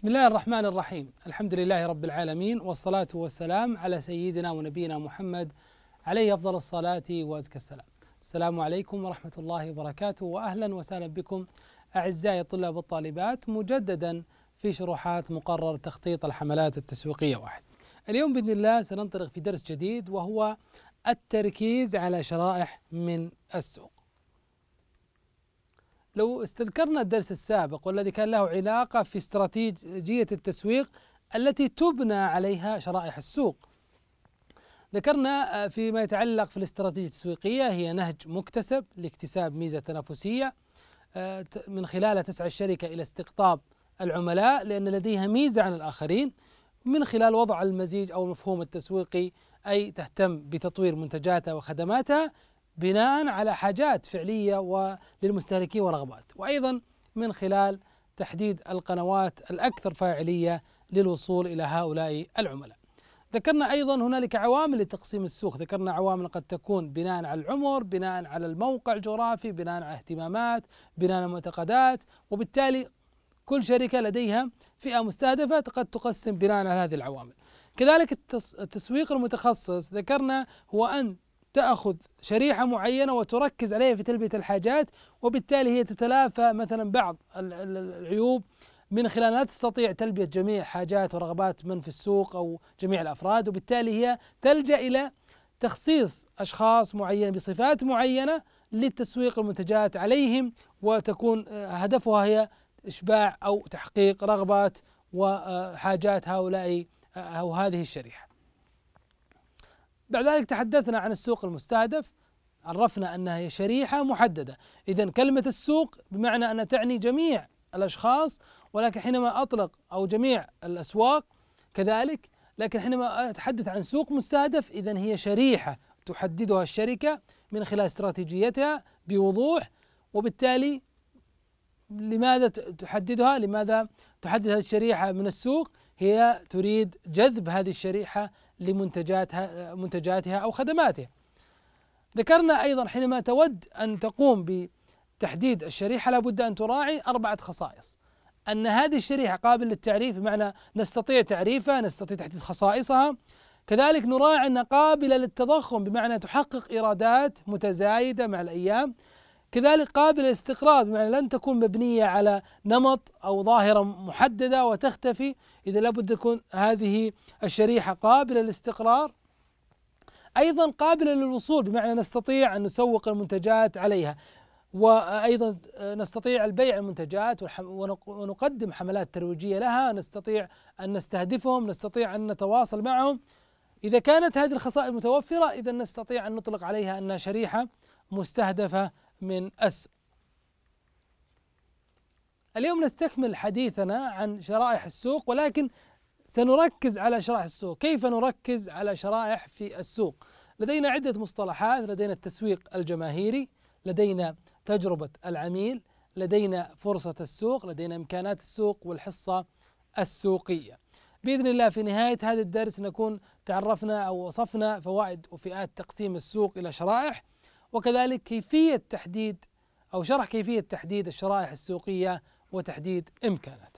بسم الله الرحمن الرحيم الحمد لله رب العالمين والصلاة والسلام على سيدنا ونبينا محمد عليه أفضل الصلاة وأزكى السلام السلام عليكم ورحمة الله وبركاته وأهلا وسهلا بكم أعزائي الطلاب والطالبات مجددا في شروحات مقرر تخطيط الحملات التسويقية واحد اليوم بإذن الله سننطلق في درس جديد وهو التركيز على شرائح من السوق لو استذكرنا الدرس السابق والذي كان له علاقة في استراتيجية التسويق التي تبنى عليها شرائح السوق ذكرنا آه، فيما يتعلق في الاستراتيجية التسويقية هي نهج مكتسب لاكتساب ميزة تنافسية آه، من خلالها تسعى الشركة إلى استقطاب العملاء لأن لديها ميزة عن الآخرين من خلال وضع المزيج أو المفهوم التسويقي أي تهتم بتطوير منتجاتها وخدماتها بناء على حاجات فعليه وللمستهلكين ورغبات وايضا من خلال تحديد القنوات الاكثر فاعليه للوصول الى هؤلاء العملاء. ذكرنا ايضا هنالك عوامل لتقسيم السوق، ذكرنا عوامل قد تكون بناء على العمر، بناء على الموقع الجغرافي، بناء على اهتمامات، بناء على معتقدات، وبالتالي كل شركه لديها فئه مستهدفه قد تقسم بناء على هذه العوامل. كذلك التسويق المتخصص ذكرنا هو ان تأخذ شريحة معينة وتركز عليها في تلبية الحاجات وبالتالي هي تتلافى مثلا بعض العيوب من خلال لا تستطيع تلبية جميع حاجات ورغبات من في السوق أو جميع الأفراد وبالتالي هي تلجأ إلى تخصيص أشخاص معينة بصفات معينة للتسويق المنتجات عليهم وتكون آه، هدفها هي إشباع أو تحقيق رغبات وحاجات آه، هؤلاء آه، أو هذه الشريحة بعد ذلك تحدثنا عن السوق المستهدف عرفنا أنها هي شريحة محددة إذا كلمة السوق بمعنى أن تعني جميع الأشخاص ولكن حينما أطلق أو جميع الأسواق كذلك لكن حينما أتحدث عن سوق مستهدف إذا هي شريحة تحددها الشركة من خلال استراتيجيتها بوضوح وبالتالي لماذا تحددها؟ لماذا تحدد هذه الشريحة من السوق؟ هي تريد جذب هذه الشريحة لمنتجاتها منتجاتها أو خدماتها ذكرنا أيضا حينما تود أن تقوم بتحديد الشريحة لابد أن تراعي أربعة خصائص أن هذه الشريحة قابل للتعريف بمعنى نستطيع تعريفها نستطيع تحديد خصائصها كذلك نراعي أنها قابلة للتضخم بمعنى تحقق إيرادات متزايدة مع الأيام كذلك قابل للاستقرار بمعنى لن تكون مبنية على نمط أو ظاهرة محددة وتختفي إذا لابد تكون هذه الشريحة قابلة للاستقرار أيضا قابلة للوصول بمعنى نستطيع أن نسوق المنتجات عليها وايضا نستطيع البيع المنتجات ونقدم حملات ترويجيه لها نستطيع ان نستهدفهم نستطيع ان نتواصل معهم اذا كانت هذه الخصائص متوفره اذا نستطيع ان نطلق عليها انها شريحه مستهدفه من السوء اليوم نستكمل حديثنا عن شرائح السوق ولكن سنركز على شرائح السوق كيف نركز على شرائح في السوق لدينا عدة مصطلحات لدينا التسويق الجماهيري لدينا تجربة العميل لدينا فرصة السوق لدينا إمكانات السوق والحصة السوقية بإذن الله في نهاية هذا الدرس نكون تعرفنا أو وصفنا فوائد وفئات تقسيم السوق إلى شرائح وكذلك كيفية تحديد أو شرح كيفية تحديد الشرائح السوقية وتحديد إمكاناتها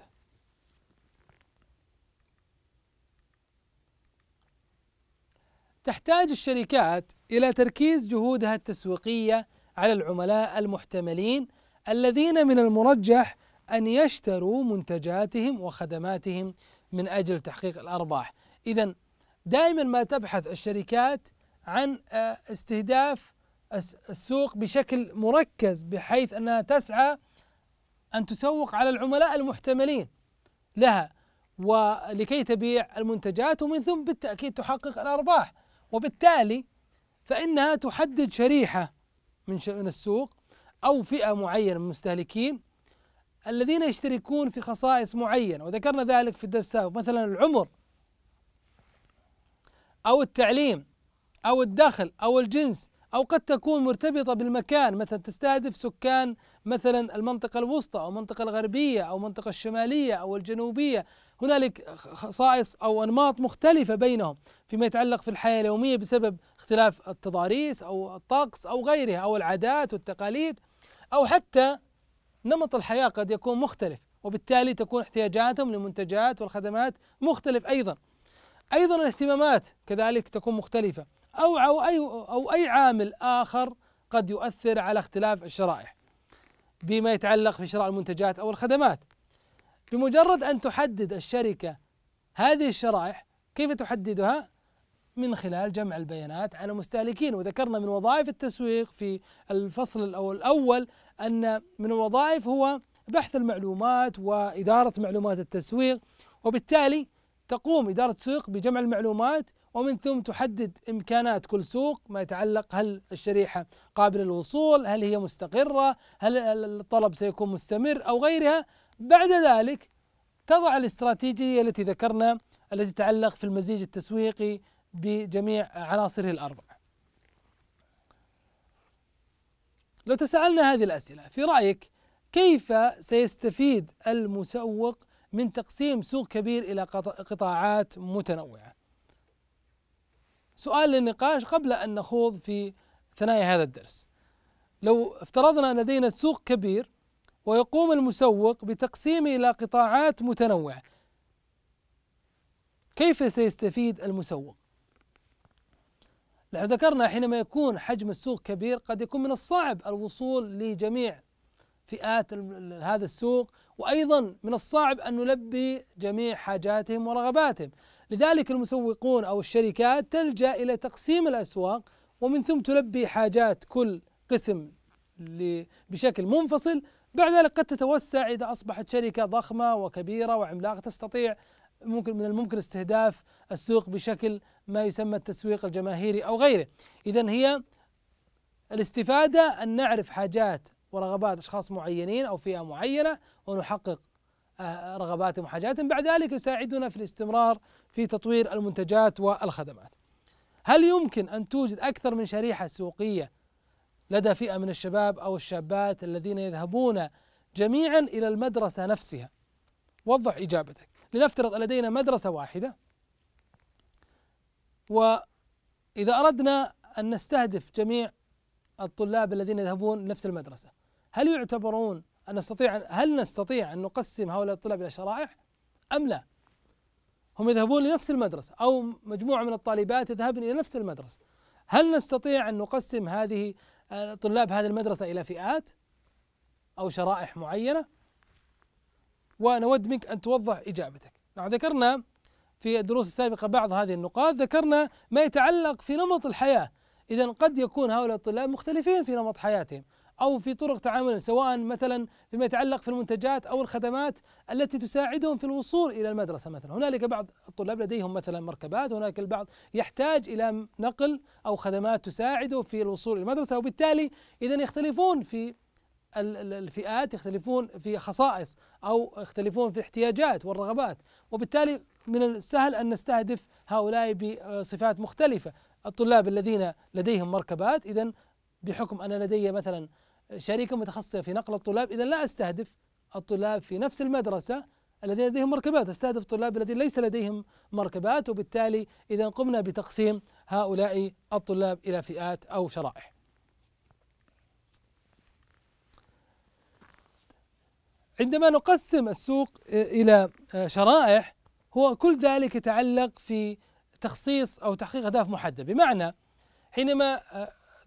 تحتاج الشركات إلى تركيز جهودها التسويقية على العملاء المحتملين الذين من المرجح أن يشتروا منتجاتهم وخدماتهم من أجل تحقيق الأرباح إذا دائما ما تبحث الشركات عن آه، استهداف السوق بشكل مركز بحيث انها تسعى ان تسوق على العملاء المحتملين لها ولكي تبيع المنتجات ومن ثم بالتاكيد تحقق الارباح وبالتالي فانها تحدد شريحه من من السوق او فئه معينه من المستهلكين الذين يشتركون في خصائص معينه وذكرنا ذلك في الدرس السابق مثلا العمر او التعليم او الدخل او الجنس أو قد تكون مرتبطة بالمكان مثلا تستهدف سكان مثلا المنطقة الوسطى أو المنطقة الغربية أو المنطقة الشمالية أو الجنوبية هنالك خصائص أو أنماط مختلفة بينهم فيما يتعلق في الحياة اليومية بسبب اختلاف التضاريس أو الطقس أو غيرها أو العادات والتقاليد أو حتى نمط الحياة قد يكون مختلف وبالتالي تكون احتياجاتهم للمنتجات والخدمات مختلف أيضا أيضا الاهتمامات كذلك تكون مختلفة أو أو أي أو أي عامل آخر قد يؤثر على اختلاف الشرائح بما يتعلق في شراء المنتجات أو الخدمات بمجرد أن تحدد الشركة هذه الشرائح كيف تحددها؟ من خلال جمع البيانات عن المستهلكين وذكرنا من وظائف التسويق في الفصل الأول أن من الوظائف هو بحث المعلومات وإدارة معلومات التسويق وبالتالي تقوم إدارة التسويق بجمع المعلومات ومن ثم تحدد إمكانات كل سوق ما يتعلق هل الشريحة قابلة للوصول هل هي مستقرة هل الطلب سيكون مستمر أو غيرها بعد ذلك تضع الاستراتيجية التي ذكرنا التي تتعلق في المزيج التسويقي بجميع عناصره الأربع لو تسألنا هذه الأسئلة في رأيك كيف سيستفيد المسوق من تقسيم سوق كبير إلى قطاعات متنوعة سؤال للنقاش قبل أن نخوض في ثنايا هذا الدرس لو افترضنا ان لدينا سوق كبير ويقوم المسوق بتقسيمه إلى قطاعات متنوعة كيف سيستفيد المسوق؟ نحن ذكرنا حينما يكون حجم السوق كبير قد يكون من الصعب الوصول لجميع فئات هذا السوق وايضا من الصعب ان نلبي جميع حاجاتهم ورغباتهم لذلك المسوقون أو الشركات تلجأ إلى تقسيم الأسواق ومن ثم تلبي حاجات كل قسم بشكل منفصل بعد ذلك قد تتوسع إذا أصبحت شركة ضخمة وكبيرة وعملاقة تستطيع ممكن من الممكن استهداف السوق بشكل ما يسمى التسويق الجماهيري أو غيره إذا هي الاستفادة أن نعرف حاجات ورغبات أشخاص معينين أو فئة معينة ونحقق آه، رغباتهم وحاجاتهم بعد ذلك يساعدنا في الاستمرار في تطوير المنتجات والخدمات هل يمكن أن توجد أكثر من شريحة سوقية لدى فئة من الشباب أو الشابات الذين يذهبون جميعا إلى المدرسة نفسها وضح إجابتك لنفترض لدينا مدرسة واحدة وإذا أردنا أن نستهدف جميع الطلاب الذين يذهبون نفس المدرسة هل يعتبرون أن نستطيع هل نستطيع أن نقسم هؤلاء الطلاب إلى شرائح أم لا؟ هم يذهبون لنفس المدرسة أو مجموعة من الطالبات يذهبن إلى نفس المدرسة هل نستطيع أن نقسم هذه آه، طلاب هذه المدرسة إلى فئات أو شرائح معينة ونود منك أن توضح إجابتك نحن نعم، ذكرنا في الدروس السابقة بعض هذه النقاط ذكرنا ما يتعلق في نمط الحياة إذا قد يكون هؤلاء الطلاب مختلفين في نمط حياتهم أو في طرق تعاملهم سواء مثلا فيما يتعلق في المنتجات أو الخدمات التي تساعدهم في الوصول إلى المدرسة مثلا هنالك بعض الطلاب لديهم مثلا مركبات هناك البعض يحتاج إلى نقل أو خدمات تساعده في الوصول إلى المدرسة وبالتالي إذا يختلفون في الفئات يختلفون في خصائص أو يختلفون في احتياجات والرغبات وبالتالي من السهل أن نستهدف هؤلاء بصفات مختلفة الطلاب الذين لديهم مركبات إذا بحكم ان لدي مثلا شركة متخصصة في نقل الطلاب إذا لا أستهدف الطلاب في نفس المدرسة الذين لديهم مركبات استهدف الطلاب الذين ليس لديهم مركبات وبالتالي إذا قمنا بتقسيم هؤلاء الطلاب إلى فئات أو شرائح عندما نقسم السوق إلى شرائح هو كل ذلك يتعلق في تخصيص أو تحقيق أهداف محددة بمعنى حينما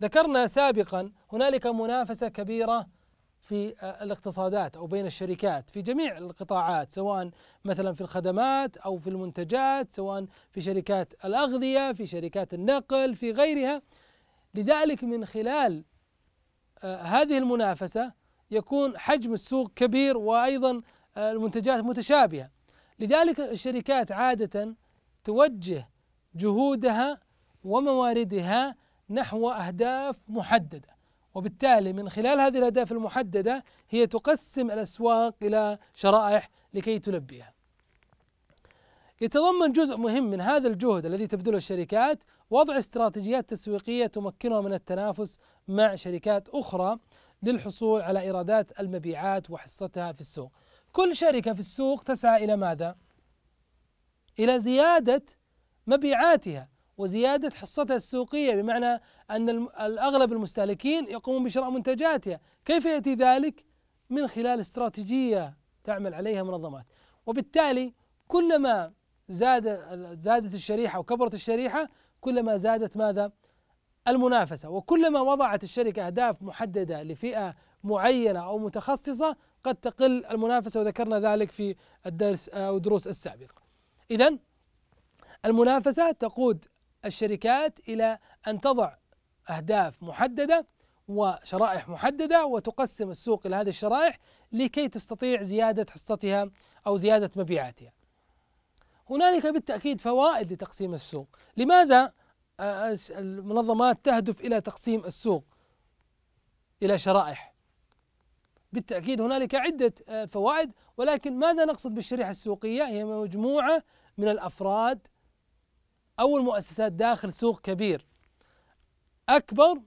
ذكرنا سابقا هنالك منافسه كبيره في آه، الاقتصادات او بين الشركات في جميع القطاعات سواء مثلا في الخدمات او في المنتجات سواء في شركات الاغذيه في شركات النقل في غيرها لذلك من خلال آه، هذه المنافسه يكون حجم السوق كبير وايضا آه، المنتجات متشابهه لذلك الشركات عاده توجه جهودها ومواردها نحو أهداف محددة وبالتالي من خلال هذه الأهداف المحددة هي تقسم الأسواق إلى شرائح لكي تلبيها يتضمن جزء مهم من هذا الجهد الذي تبذله الشركات وضع استراتيجيات تسويقية تمكنها من التنافس مع شركات أخرى للحصول على إيرادات المبيعات وحصتها في السوق كل شركة في السوق تسعى إلى ماذا؟ إلى زيادة مبيعاتها وزيادة حصتها السوقية بمعنى أن الأغلب المستهلكين يقومون بشراء منتجاتها كيف يأتي ذلك؟ من خلال استراتيجية تعمل عليها منظمات وبالتالي كلما زاد زادت الشريحة وكبرت الشريحة كلما زادت ماذا؟ المنافسة وكلما وضعت الشركة أهداف محددة لفئة معينة أو متخصصة قد تقل المنافسة وذكرنا ذلك في الدرس أو الدروس السابقة إذا المنافسة تقود الشركات الى ان تضع اهداف محدده وشرائح محدده وتقسم السوق الى هذه الشرائح لكي تستطيع زياده حصتها او زياده مبيعاتها. هنالك بالتاكيد فوائد لتقسيم السوق، لماذا المنظمات تهدف الى تقسيم السوق الى شرائح؟ بالتاكيد هنالك عده فوائد ولكن ماذا نقصد بالشريحه السوقيه؟ هي مجموعه من الافراد أو المؤسسات داخل سوق كبير أكبر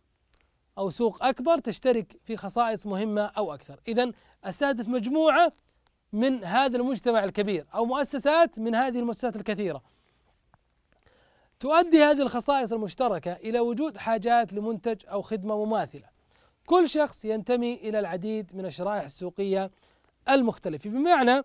أو سوق أكبر تشترك في خصائص مهمة أو أكثر إذا أستهدف مجموعة من هذا المجتمع الكبير أو مؤسسات من هذه المؤسسات الكثيرة تؤدي هذه الخصائص المشتركة إلى وجود حاجات لمنتج أو خدمة مماثلة كل شخص ينتمي إلى العديد من الشرائح السوقية المختلفة بمعنى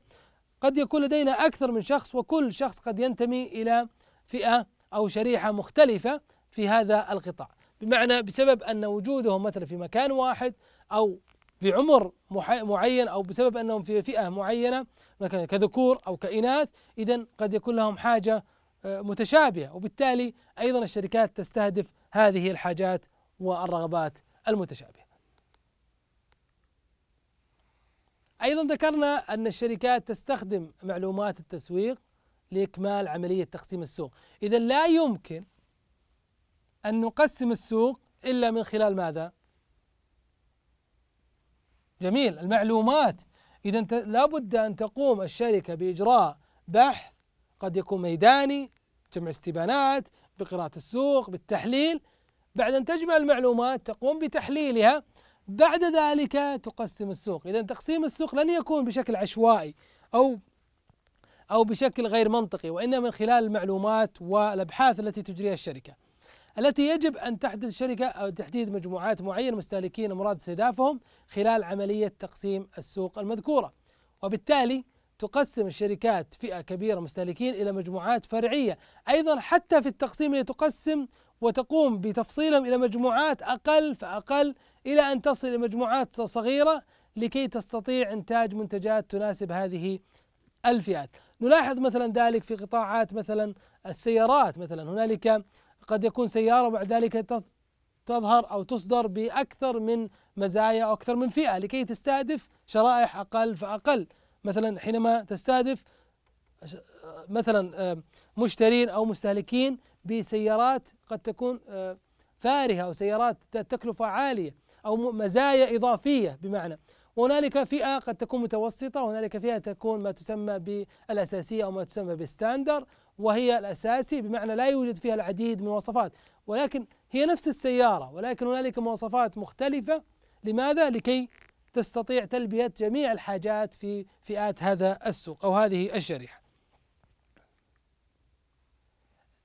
قد يكون لدينا أكثر من شخص وكل شخص قد ينتمي إلى فئة أو شريحة مختلفة في هذا القطاع بمعنى بسبب أن وجودهم مثلا في مكان واحد أو في عمر معين أو بسبب أنهم في فئة معينة كذكور أو كإناث إذا قد يكون لهم حاجة آه، متشابهة وبالتالي أيضا الشركات تستهدف هذه الحاجات والرغبات المتشابهة أيضا ذكرنا أن الشركات تستخدم معلومات التسويق لإكمال عملية تقسيم السوق إذا لا يمكن أن نقسم السوق إلا من خلال ماذا؟ جميل المعلومات إذا لابد أن تقوم الشركة بإجراء بحث قد يكون ميداني جمع استبانات بقراءة السوق بالتحليل بعد أن تجمع المعلومات تقوم بتحليلها بعد ذلك تقسم السوق إذا تقسيم السوق لن يكون بشكل عشوائي أو أو بشكل غير منطقي وإنما من خلال المعلومات والأبحاث التي تجريها الشركة التي يجب أن تحدد الشركة أو تحديد مجموعات معينة مستهلكين مراد استهدافهم خلال عملية تقسيم السوق المذكورة وبالتالي تقسم الشركات فئة كبيرة مستهلكين إلى مجموعات فرعية أيضا حتى في التقسيم هي تقسم وتقوم بتفصيلهم إلى مجموعات أقل فأقل إلى أن تصل إلى مجموعات صغيرة لكي تستطيع إنتاج منتجات تناسب هذه الفئات نلاحظ مثلا ذلك في قطاعات مثلا السيارات مثلا هنالك قد يكون سيارة بعد ذلك تظهر أو تصدر بأكثر من مزايا أو أكثر من فئة لكي تستهدف شرائح أقل فأقل مثلا حينما تستهدف مثلا آه، مشترين أو مستهلكين بسيارات قد تكون آه، فارهة أو سيارات ذات تكلفة عالية أو مزايا إضافية بمعنى وهنالك فئة قد تكون متوسطة وهنالك فئة تكون ما تسمى بالأساسية أو ما تسمى بالستاندر وهي الأساسي بمعنى لا يوجد فيها العديد من المواصفات ولكن هي نفس السيارة ولكن هنالك مواصفات مختلفة لماذا؟ لكي تستطيع تلبية جميع الحاجات في فئات هذا السوق أو هذه الشريحة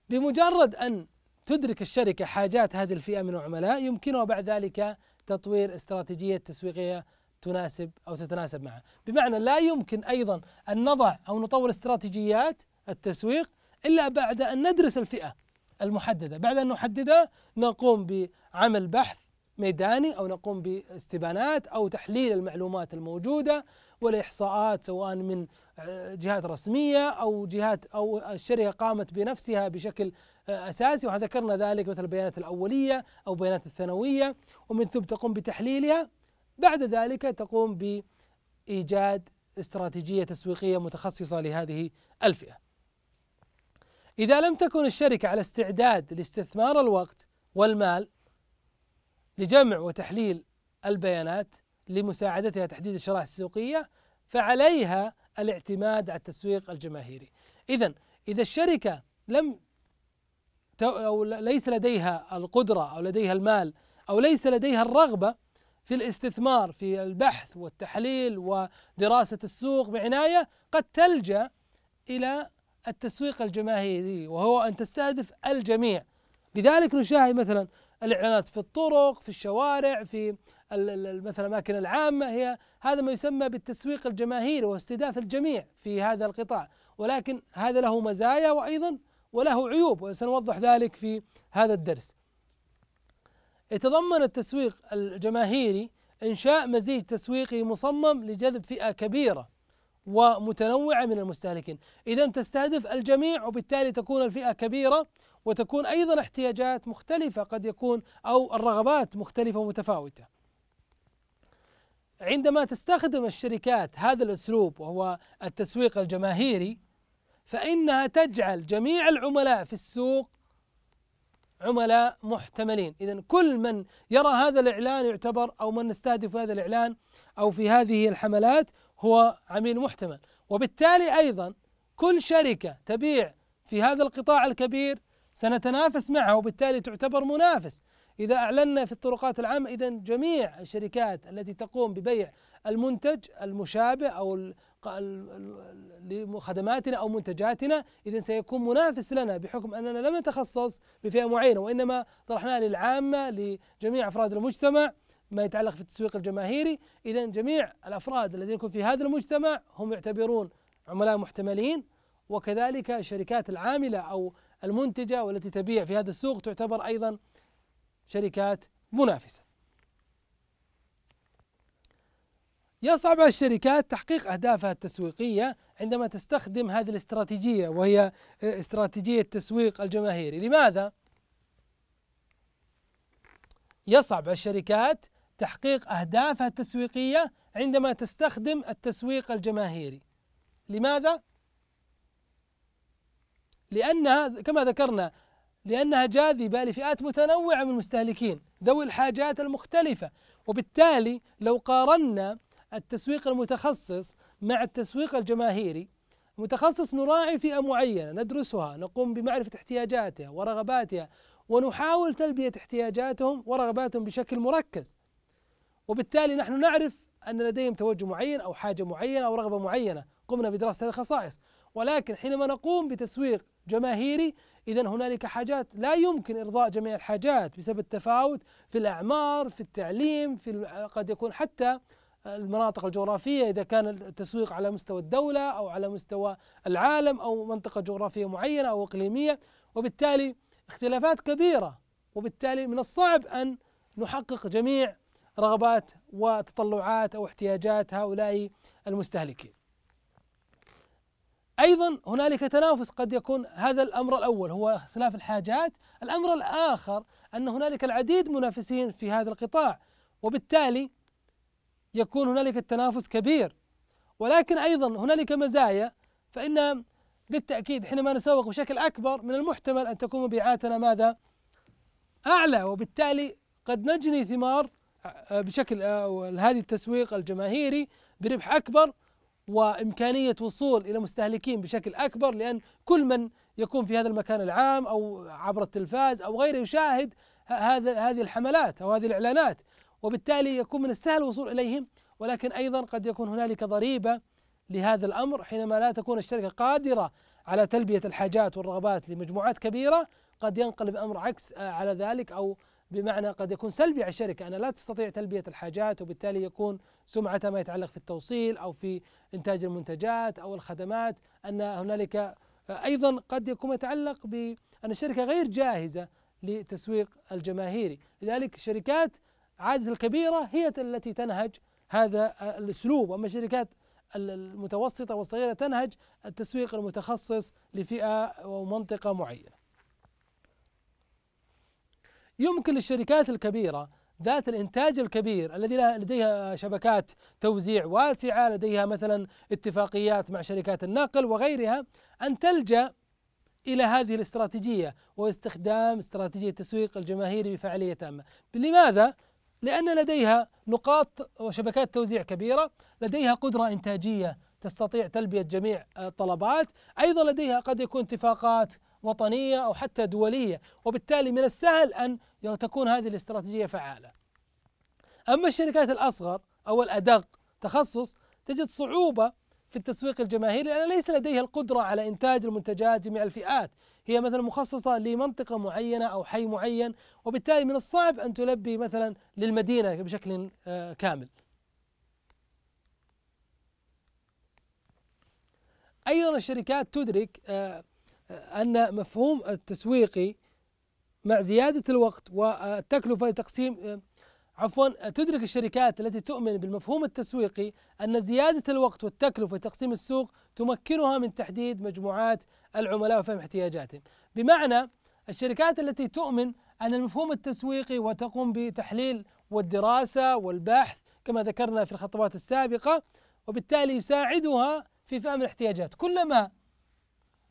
بمجرد أن تدرك الشركة حاجات هذه الفئة من العملاء يمكنها بعد ذلك تطوير استراتيجية تسويقية تناسب أو تتناسب معه بمعنى لا يمكن أيضا أن نضع أو نطور استراتيجيات التسويق إلا بعد أن ندرس الفئة المحددة بعد أن نحددها نقوم بعمل بحث ميداني أو نقوم باستبانات أو تحليل المعلومات الموجودة والإحصاءات سواء من آه، جهات رسمية أو جهات أو الشركة قامت بنفسها بشكل آه، أساسي وذكرنا ذلك مثل البيانات الأولية أو بيانات الثانوية ومن ثم تقوم بتحليلها بعد ذلك تقوم بإيجاد استراتيجية تسويقية متخصصة لهذه الفئة إذا لم تكن الشركة على استعداد لاستثمار الوقت والمال لجمع وتحليل البيانات لمساعدتها تحديد الشرائح السوقية فعليها الاعتماد على التسويق الجماهيري إذا إذا الشركة لم أو ليس لديها القدرة أو لديها المال أو ليس لديها الرغبة في الاستثمار في البحث والتحليل ودراسة السوق بعناية قد تلجأ إلى التسويق الجماهيري وهو أن تستهدف الجميع لذلك نشاهد مثلا الإعلانات في الطرق في الشوارع في مثلا الأماكن العامة هي هذا ما يسمى بالتسويق الجماهيري واستهداف الجميع في هذا القطاع ولكن هذا له مزايا وأيضا وله عيوب وسنوضح ذلك في هذا الدرس يتضمن التسويق الجماهيري إنشاء مزيج تسويقي مصمم لجذب فئة كبيرة ومتنوعة من المستهلكين إذا تستهدف الجميع وبالتالي تكون الفئة كبيرة وتكون أيضا احتياجات مختلفة قد يكون أو الرغبات مختلفة ومتفاوتة عندما تستخدم الشركات هذا الأسلوب وهو التسويق الجماهيري فإنها تجعل جميع العملاء في السوق عملاء محتملين إذا كل من يرى هذا الإعلان يعتبر أو من نستهدف هذا الإعلان أو في هذه الحملات هو عميل محتمل وبالتالي أيضا كل شركة تبيع في هذا القطاع الكبير سنتنافس معها وبالتالي تعتبر منافس إذا أعلنا في الطرقات العامة إذا جميع الشركات التي تقوم ببيع المنتج المشابه أو لخدماتنا أو منتجاتنا إذا سيكون منافس لنا بحكم أننا لم نتخصص بفئة معينة وإنما طرحناه للعامة لجميع أفراد المجتمع ما يتعلق في التسويق الجماهيري إذا جميع الأفراد الذين يكون في هذا المجتمع هم يعتبرون عملاء محتملين وكذلك الشركات العاملة أو المنتجة والتي تبيع في هذا السوق تعتبر أيضا شركات منافسة يصعب على الشركات تحقيق أهدافها التسويقية عندما تستخدم هذه الاستراتيجية وهي آه، استراتيجية التسويق الجماهيري لماذا؟ يصعب على الشركات تحقيق أهدافها التسويقية عندما تستخدم التسويق الجماهيري لماذا؟ لأنها كما ذكرنا لأنها جاذبة لفئات متنوعة من المستهلكين ذوي الحاجات المختلفة وبالتالي لو قارنا التسويق المتخصص مع التسويق الجماهيري متخصص نراعي فئة معينة ندرسها نقوم بمعرفة احتياجاتها ورغباتها ونحاول تلبية احتياجاتهم ورغباتهم بشكل مركز وبالتالي نحن نعرف أن لديهم توجه معين أو حاجة معينة أو رغبة معينة قمنا بدراسة هذه الخصائص ولكن حينما نقوم بتسويق جماهيري إذا هنالك حاجات لا يمكن إرضاء جميع الحاجات بسبب التفاوت في الأعمار في التعليم في قد يكون حتى المناطق الجغرافية إذا كان التسويق على مستوى الدولة أو على مستوى العالم أو منطقة جغرافية معينة أو إقليمية وبالتالي اختلافات كبيرة وبالتالي من الصعب أن نحقق جميع رغبات وتطلعات أو احتياجات هؤلاء المستهلكين أيضا هنالك تنافس قد يكون هذا الأمر الأول هو اختلاف الحاجات الأمر الآخر أن هنالك العديد منافسين في هذا القطاع وبالتالي يكون هنالك التنافس كبير ولكن ايضا هنالك مزايا فان بالتاكيد حينما نسوق بشكل اكبر من المحتمل ان تكون مبيعاتنا ماذا؟ اعلى وبالتالي قد نجني ثمار آه، آه، بشكل آه، هذه التسويق الجماهيري بربح اكبر وامكانيه وصول الى مستهلكين بشكل اكبر لان كل من يكون في هذا المكان العام او عبر التلفاز او غيره يشاهد هذا هذه الحملات او هذه الاعلانات وبالتالي يكون من السهل الوصول إليهم ولكن أيضا قد يكون هنالك ضريبة لهذا الأمر حينما لا تكون الشركة قادرة على تلبية الحاجات والرغبات لمجموعات كبيرة قد ينقلب أمر عكس آه، على ذلك أو بمعنى قد يكون سلبي على الشركة أنا لا تستطيع تلبية الحاجات وبالتالي يكون سمعتها ما يتعلق في التوصيل أو في إنتاج المنتجات أو الخدمات أن هنالك آه، أيضا قد يكون يتعلق بأن الشركة غير جاهزة للتسويق الجماهيري لذلك شركات عادة الكبيرة هي التي تنهج هذا الأسلوب أما الشركات المتوسطة والصغيرة تنهج التسويق المتخصص لفئة أو منطقة معينة يمكن للشركات الكبيرة ذات الانتاج الكبير الذي لديها شبكات توزيع واسعه، لديها مثلا اتفاقيات مع شركات النقل وغيرها ان تلجا الى هذه الاستراتيجيه واستخدام استراتيجيه التسويق الجماهيري بفعاليه تامه، لماذا؟ لأن لديها نقاط وشبكات توزيع كبيرة لديها قدرة إنتاجية تستطيع تلبية جميع الطلبات أيضا لديها قد يكون اتفاقات وطنية أو حتى دولية وبالتالي من السهل أن تكون هذه الاستراتيجية فعالة أما الشركات الأصغر أو الأدق تخصص تجد صعوبة في التسويق الجماهيري لأن ليس لديها القدرة على إنتاج المنتجات جميع الفئات هي مثلا مخصصة لمنطقة معينة أو حي معين وبالتالي من الصعب أن تلبي مثلا للمدينة بشكل آه، كامل أيضا الشركات تدرك آه، آه، أن مفهوم التسويقي مع زيادة الوقت والتكلفة لتقسيم عفوا تدرك الشركات التي تؤمن بالمفهوم التسويقي أن زيادة الوقت والتكلفة وتقسيم السوق تمكنها من تحديد مجموعات العملاء وفهم احتياجاتهم بمعنى الشركات التي تؤمن أن المفهوم التسويقي وتقوم بتحليل والدراسة والبحث كما ذكرنا في الخطوات السابقة وبالتالي يساعدها في فهم الاحتياجات كلما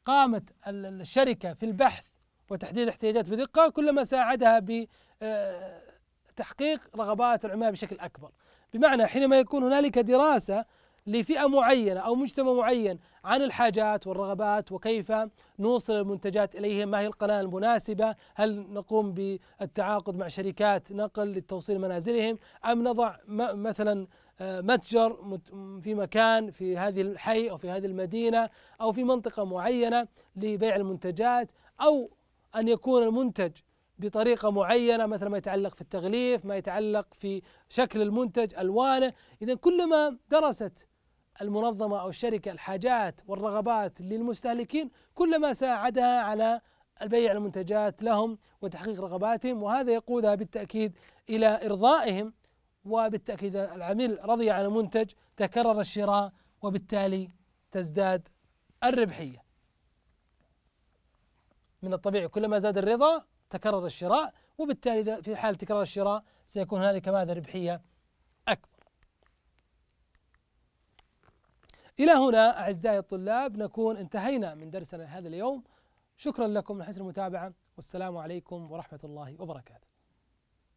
قامت الشركة في البحث وتحديد الاحتياجات بدقة كلما ساعدها ب آه، تحقيق رغبات العملاء بشكل اكبر بمعنى حينما يكون هنالك دراسه لفئه معينه او مجتمع معين عن الحاجات والرغبات وكيف نوصل المنتجات اليهم ما هي القناه المناسبه هل نقوم بالتعاقد مع شركات نقل لتوصيل منازلهم ام نضع مثلا آه، متجر في مكان في هذه الحي او في هذه المدينه او في منطقه معينه لبيع المنتجات او ان يكون المنتج بطريقة معينة مثل ما يتعلق في التغليف ما يتعلق في شكل المنتج ألوانه إذا كلما درست المنظمة أو الشركة الحاجات والرغبات للمستهلكين كلما ساعدها على البيع المنتجات لهم وتحقيق رغباتهم وهذا يقودها بالتأكيد إلى إرضائهم وبالتأكيد العميل رضي عن المنتج تكرر الشراء وبالتالي تزداد الربحية من الطبيعي كلما زاد الرضا تكرر الشراء وبالتالي في حال تكرار الشراء سيكون هنالك ماذا ربحية أكبر إلى هنا أعزائي الطلاب نكون انتهينا من درسنا هذا اليوم شكرا لكم لحسن المتابعة والسلام عليكم ورحمة الله وبركاته